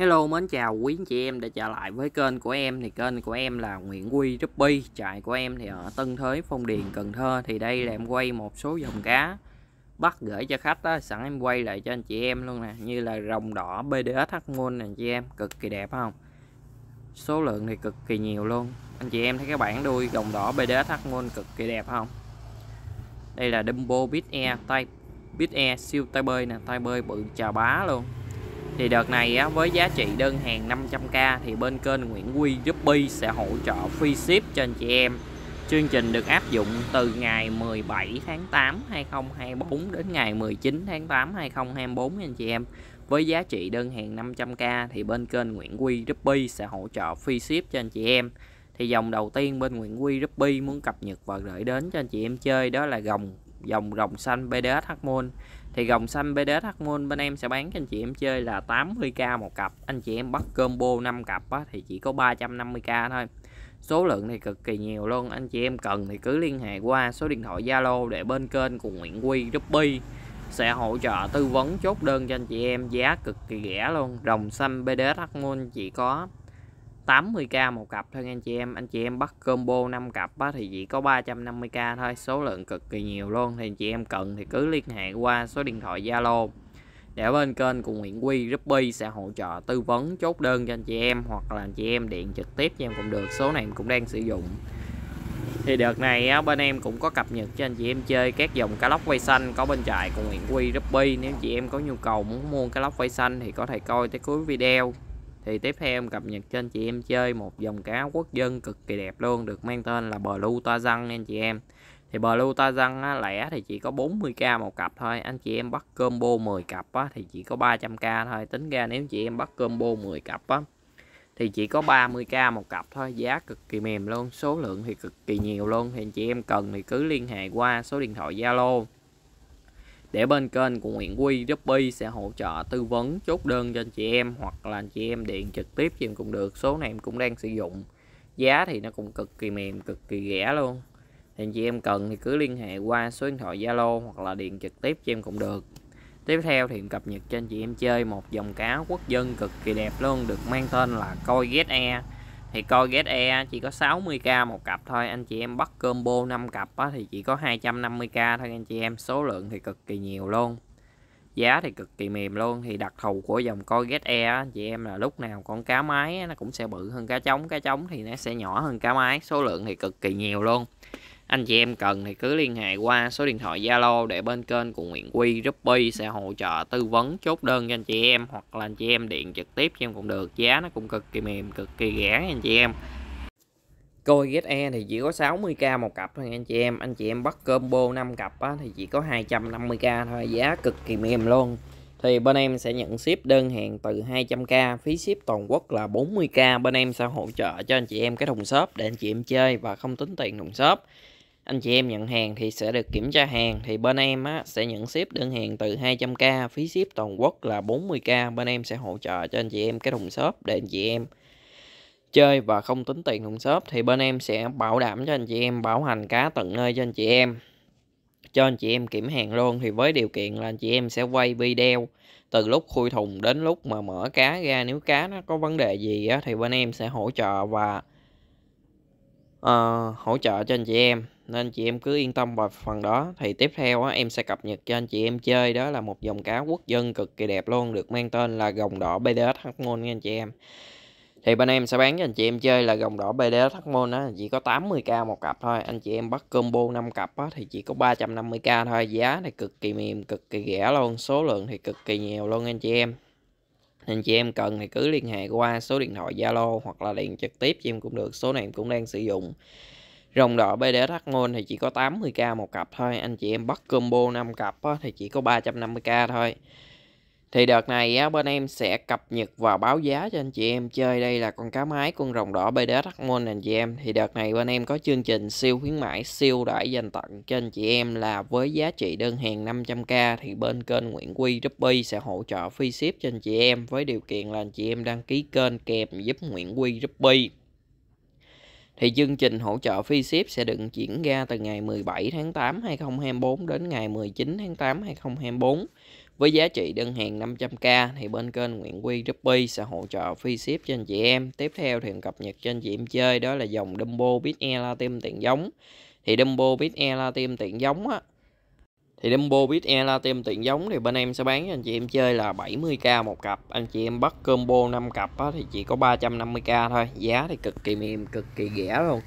Hello mến chào quý anh chị em đã trở lại với kênh của em thì kênh của em là Nguyễn Quy Ruby trại của em thì ở Tân Thới Phong Điền Cần Thơ thì đây là em quay một số dòng cá bắt gửi cho khách đó. sẵn em quay lại cho anh chị em luôn nè như là rồng đỏ BDS Hmon nè anh chị em cực kỳ đẹp không số lượng thì cực kỳ nhiều luôn anh chị em thấy cái bản đuôi rồng đỏ BDS môn cực kỳ đẹp không đây là Dumbo Bit E tay Bit E siêu tay bơi nè tay bơi bự chà bá luôn thì đợt này á, với giá trị đơn hàng 500k thì bên kênh Nguyễn Quy Yuppie sẽ hỗ trợ free ship cho anh chị em Chương trình được áp dụng từ ngày 17 tháng 8 2024 đến ngày 19 tháng 8 2024 anh chị em. Với giá trị đơn hàng 500k thì bên kênh Nguyễn Quy Ruby sẽ hỗ trợ free ship cho anh chị em. Thì dòng đầu tiên bên Nguyễn Quy Ruby muốn cập nhật và gửi đến cho anh chị em chơi đó là dòng dòng rồng xanh BDS Hacmon thì gồng xanh bd BDS Hacmon bên em sẽ bán cho anh chị em chơi là 80k một cặp anh chị em bắt combo 5 cặp á, thì chỉ có 350k thôi số lượng thì cực kỳ nhiều luôn anh chị em cần thì cứ liên hệ qua số điện thoại Zalo để bên kênh cùng Nguyễn Quy Ruby sẽ hỗ trợ tư vấn chốt đơn cho anh chị em giá cực kỳ rẻ luôn rồng xanh bd BDS Hacmon chỉ có 80k một cặp thôi anh chị em anh chị em bắt combo 5 cặp á, thì chỉ có 350k thôi số lượng cực kỳ nhiều luôn thì anh chị em cần thì cứ liên hệ qua số điện thoại Zalo để bên kênh của Nguyễn Quy Ruby sẽ hỗ trợ tư vấn chốt đơn cho anh chị em hoặc là anh chị em điện trực tiếp cho em cũng được số này em cũng đang sử dụng thì đợt này á, bên em cũng có cập nhật cho anh chị em chơi các dòng cá lóc quay xanh có bên trại của Nguyễn Quy Ruby nếu chị em có nhu cầu muốn mua cá lóc quay xanh thì có thể coi tới cuối video thì tiếp theo em cập nhật cho anh chị em chơi một dòng cá quốc dân cực kỳ đẹp luôn được mang tên là Blue Ta Răng nha anh chị em thì Blue Ta Răng á, lẻ thì chỉ có 40k một cặp thôi anh chị em bắt combo 10 cặp á, thì chỉ có 300k thôi tính ra nếu chị em bắt combo 10 cặp á, thì chỉ có 30k một cặp thôi giá cực kỳ mềm luôn số lượng thì cực kỳ nhiều luôn thì anh chị em cần thì cứ liên hệ qua số điện thoại Zalo để bên kênh của Nguyễn Quy Shopee sẽ hỗ trợ tư vấn chốt đơn cho anh chị em hoặc là anh chị em điện trực tiếp cho em cũng được số này em cũng đang sử dụng giá thì nó cũng cực kỳ mềm cực kỳ rẻ luôn thì anh chị em cần thì cứ liên hệ qua số điện thoại Zalo hoặc là điện trực tiếp cho em cũng được tiếp theo thì em cập nhật cho anh chị em chơi một dòng cá quốc dân cực kỳ đẹp luôn được mang tên là coi ZE thì coi get e chỉ có 60k một cặp thôi anh chị em bắt combo 5 cặp á, thì chỉ có 250k thôi anh chị em số lượng thì cực kỳ nhiều luôn giá thì cực kỳ mềm luôn thì đặc thù của dòng coi get e á, chị em là lúc nào con cá máy nó cũng sẽ bự hơn cá trống cá trống thì nó sẽ nhỏ hơn cá máy số lượng thì cực kỳ nhiều luôn anh chị em cần thì cứ liên hệ qua số điện thoại Zalo để bên kênh của Nguyễn Quy Ruby sẽ hỗ trợ tư vấn chốt đơn cho anh chị em hoặc là anh chị em điện trực tiếp cho em cũng được giá nó cũng cực kỳ mềm cực kỳ rẻ anh chị em Coi ZE thì chỉ có 60k một cặp thôi anh chị em Anh chị em bắt combo 5 cặp á, thì chỉ có 250k thôi Giá cực kỳ mềm luôn Thì bên em sẽ nhận ship đơn hàng từ 200k Phí ship toàn quốc là 40k Bên em sẽ hỗ trợ cho anh chị em cái thùng shop Để anh chị em chơi và không tính tiền thùng shop anh chị em nhận hàng thì sẽ được kiểm tra hàng thì bên em á, sẽ nhận ship đơn hàng từ 200k phí ship toàn quốc là 40k bên em sẽ hỗ trợ cho anh chị em cái thùng shop để anh chị em chơi và không tính tiền thùng shop thì bên em sẽ bảo đảm cho anh chị em bảo hành cá tận nơi cho anh chị em cho anh chị em kiểm hàng luôn thì với điều kiện là anh chị em sẽ quay video từ lúc khui thùng đến lúc mà mở cá ra nếu cá nó có vấn đề gì á, thì bên em sẽ hỗ trợ và uh, hỗ trợ cho anh chị em nên chị em cứ yên tâm vào phần đó thì tiếp theo á, em sẽ cập nhật cho anh chị em chơi đó là một dòng cá quốc dân cực kỳ đẹp luôn được mang tên là gồng đỏ BDS hắc môn nha anh chị em thì bên em sẽ bán cho anh chị em chơi là gồng đỏ BDS hắc môn á chỉ có 80k một cặp thôi anh chị em bắt combo 5 cặp á, thì chỉ có 350k thôi giá này cực kỳ mềm cực kỳ rẻ luôn số lượng thì cực kỳ nhiều luôn anh chị em anh chị em cần thì cứ liên hệ qua số điện thoại Zalo hoặc là điện trực tiếp cho em cũng được số này em cũng đang sử dụng Rồng đỏ BDS Hacmon thì chỉ có 80k một cặp thôi. Anh chị em bắt combo 5 cặp á, thì chỉ có 350k thôi. Thì đợt này á, bên em sẽ cập nhật và báo giá cho anh chị em chơi đây là con cá mái con rồng đỏ BDS Hacmon anh chị em. Thì đợt này bên em có chương trình siêu khuyến mãi siêu đại dành tặng cho anh chị em là với giá trị đơn hàng 500k thì bên kênh Nguyễn Quy Ruby sẽ hỗ trợ free ship cho anh chị em với điều kiện là anh chị em đăng ký kênh kèm giúp Nguyễn Quy Ruby thì chương trình hỗ trợ phi ship sẽ được chuyển ra từ ngày 17 tháng 8 2024 đến ngày 19 tháng 8 2024 với giá trị đơn hàng 500k thì bên kênh Nguyễn Quy Ruby sẽ hỗ trợ free ship cho anh chị em. Tiếp theo thì cập nhật cho anh chị em chơi đó là dòng Dumbo Bit E Latim tiện giống. Thì Dumbo Bit E Latim tiện giống á, thì Dumbo Bit E Latim tiện giống thì bên em sẽ bán cho anh chị em chơi là 70k một cặp anh chị em bắt combo 5 cặp á, thì chỉ có 350k thôi giá thì cực kỳ mềm cực kỳ rẻ luôn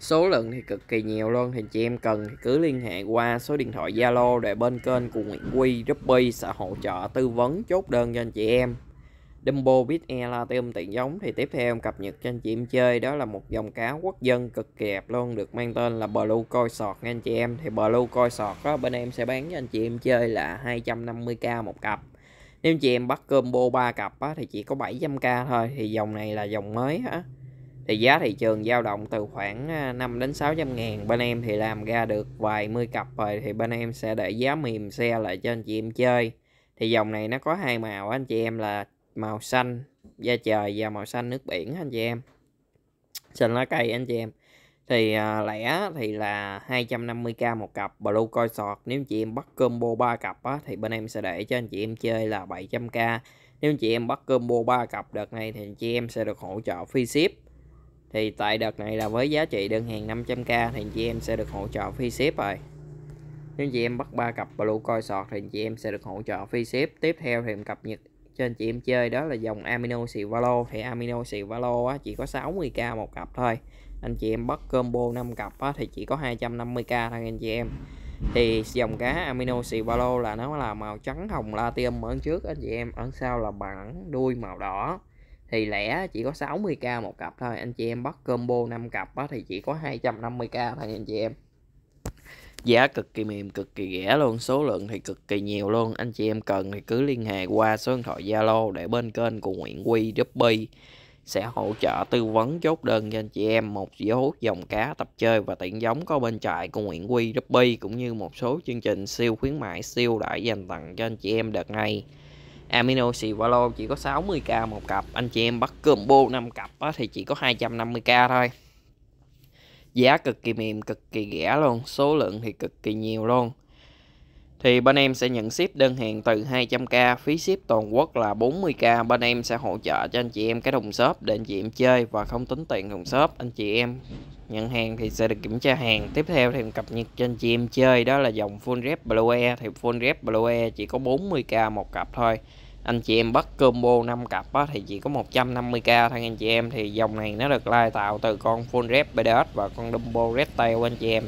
số lượng thì cực kỳ nhiều luôn thì chị em cần thì cứ liên hệ qua số điện thoại Zalo để bên kênh của Nguyễn Quy Ruby sẽ hỗ trợ tư vấn chốt đơn cho anh chị em Dumbo Big Air Latium tiện giống thì tiếp theo em cập nhật cho anh chị em chơi đó là một dòng cá quốc dân cực kỳ đẹp luôn được mang tên là Blue Coi Sọt nha anh chị em thì Blue Coi Sọt đó bên em sẽ bán cho anh chị em chơi là 250k một cặp nếu chị em bắt combo 3 cặp á, thì chỉ có 700k thôi thì dòng này là dòng mới á thì giá thị trường dao động từ khoảng 5 à, đến 600 ngàn bên em thì làm ra được vài mươi cặp rồi thì bên em sẽ để giá mềm xe lại cho anh chị em chơi thì dòng này nó có hai màu anh chị em là màu xanh da trời và màu xanh nước biển anh chị em xanh lá cây anh chị em thì à, lẻ thì là 250k một cặp blue coi sọt nếu chị em bắt combo 3 cặp á, thì bên em sẽ để cho anh chị em chơi là 700k nếu chị em bắt combo 3 cặp đợt này thì chị em sẽ được hỗ trợ free ship thì tại đợt này là với giá trị đơn hàng 500k thì chị em sẽ được hỗ trợ free ship rồi nếu chị em bắt 3 cặp blue coi sọt thì chị em sẽ được hỗ trợ free ship tiếp theo thì cập nhật cho anh chị em chơi đó là dòng amino xì valo thì amino xì valo á, chỉ có 60k một cặp thôi anh chị em bắt combo 5 cặp á, thì chỉ có 250k thôi anh chị em thì dòng cá amino xì valo là nó là màu trắng hồng latium ở trước anh chị em ở sau là bằng đuôi màu đỏ thì lẻ chỉ có 60k một cặp thôi anh chị em bắt combo 5 cặp á, thì chỉ có 250k thôi anh chị em giá cực kỳ mềm cực kỳ rẻ luôn số lượng thì cực kỳ nhiều luôn anh chị em cần thì cứ liên hệ qua số điện thoại zalo để bên kênh của nguyễn quy Duppy sẽ hỗ trợ tư vấn chốt đơn cho anh chị em một số dòng cá tập chơi và tiện giống có bên trại của Nguyễn Quy Ruby cũng như một số chương trình siêu khuyến mại siêu đại dành tặng cho anh chị em đợt này. Amino Sivalo chỉ có 60k một cặp, anh chị em bắt combo 5 cặp á thì chỉ có 250k thôi giá cực kỳ mềm cực kỳ rẻ luôn số lượng thì cực kỳ nhiều luôn thì bên em sẽ nhận ship đơn hàng từ 200k phí ship toàn quốc là 40k bên em sẽ hỗ trợ cho anh chị em cái thùng shop để anh chị em chơi và không tính tiền thùng shop anh chị em nhận hàng thì sẽ được kiểm tra hàng tiếp theo thì cập nhật cho anh chị em chơi đó là dòng full rep blue air thì full rep blue air chỉ có 40k một cặp thôi anh chị em bắt combo 5 cặp á, thì chỉ có 150k thôi anh chị em thì dòng này nó được lai tạo từ con full rep BDS và con Dumbo Red Tail anh chị em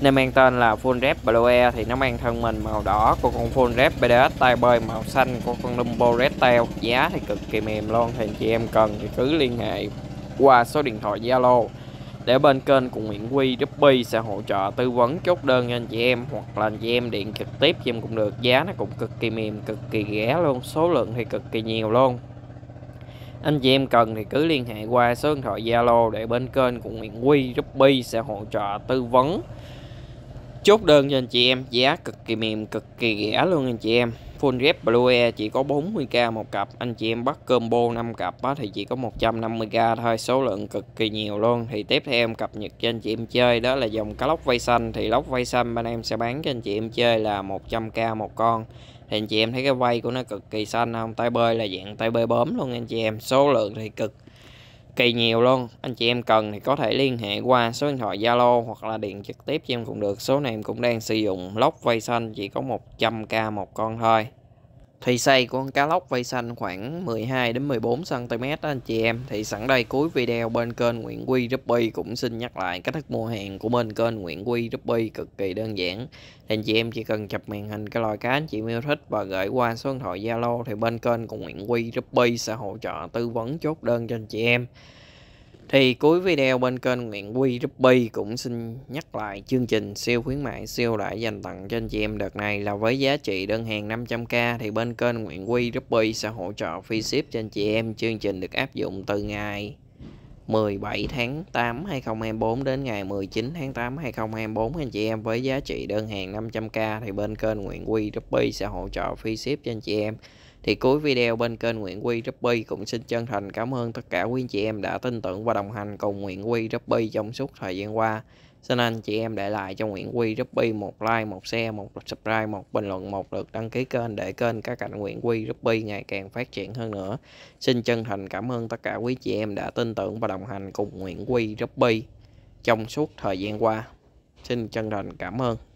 nên mang tên là full rep Blue Air thì nó mang thân mình màu đỏ của con full rep BDS tay bơi màu xanh của con Dumbo Red Tail giá thì cực kỳ mềm luôn thì anh chị em cần thì cứ liên hệ qua số điện thoại Zalo để bên kênh cùng Nguyễn Huy Ruby sẽ hỗ trợ tư vấn chốt đơn cho anh chị em hoặc là anh chị em điện trực tiếp cho em cũng được giá nó cũng cực kỳ mềm cực kỳ rẻ luôn số lượng thì cực kỳ nhiều luôn anh chị em cần thì cứ liên hệ qua số điện thoại Zalo để bên kênh cùng Nguyễn Huy Ruby sẽ hỗ trợ tư vấn chốt đơn cho anh chị em giá cực kỳ mềm cực kỳ rẻ luôn anh chị em full ghép Blue Air chỉ có 40k một cặp anh chị em bắt combo 5 cặp á, thì chỉ có 150k thôi số lượng cực kỳ nhiều luôn thì tiếp theo em cập nhật cho anh chị em chơi đó là dòng cá lóc vây xanh thì lóc vây xanh bên em sẽ bán cho anh chị em chơi là 100k một con thì anh chị em thấy cái vây của nó cực kỳ xanh không tay bơi là dạng tay bơi bấm luôn anh chị em số lượng thì cực kỳ nhiều luôn anh chị em cần thì có thể liên hệ qua số điện thoại Zalo hoặc là điện trực tiếp cho em cũng được số này em cũng đang sử dụng lốc vây xanh chỉ có 100k một con thôi thì xây con cá lóc vây xanh khoảng 12 đến 14 cm đó anh chị em. Thì sẵn đây cuối video bên kênh Nguyễn Quy Ruby cũng xin nhắc lại cách thức mua hàng của bên kênh Nguyễn Quy Ruby cực kỳ đơn giản. Thì anh chị em chỉ cần chụp màn hình cái loại cá anh chị yêu thích và gửi qua số điện thoại Zalo thì bên kênh của Nguyễn Quy Ruby sẽ hỗ trợ tư vấn chốt đơn cho anh chị em. Thì cuối video bên kênh Nguyễn Quy Ruby cũng xin nhắc lại chương trình siêu khuyến mại siêu đại dành tặng cho anh chị em đợt này là với giá trị đơn hàng 500k thì bên kênh Nguyễn Quy Ruby sẽ hỗ trợ free ship cho anh chị em. Chương trình được áp dụng từ ngày 17 tháng 8 2024 đến ngày 19 tháng 8 2024 anh chị em với giá trị đơn hàng 500k thì bên kênh Nguyễn Quy Ruby sẽ hỗ trợ free ship cho anh chị em. Thì cuối video bên kênh Nguyễn Quy Ruby cũng xin chân thành cảm ơn tất cả quý anh chị em đã tin tưởng và đồng hành cùng Nguyễn Quy Ruby trong suốt thời gian qua. Xin anh chị em để lại cho Nguyễn Quy Ruby một like, một share, một subscribe, một bình luận, một lượt đăng ký kênh để kênh các cạnh Nguyễn Quy Ruby ngày càng phát triển hơn nữa. Xin chân thành cảm ơn tất cả quý chị em đã tin tưởng và đồng hành cùng Nguyễn Quy Ruby trong suốt thời gian qua. Xin chân thành cảm ơn.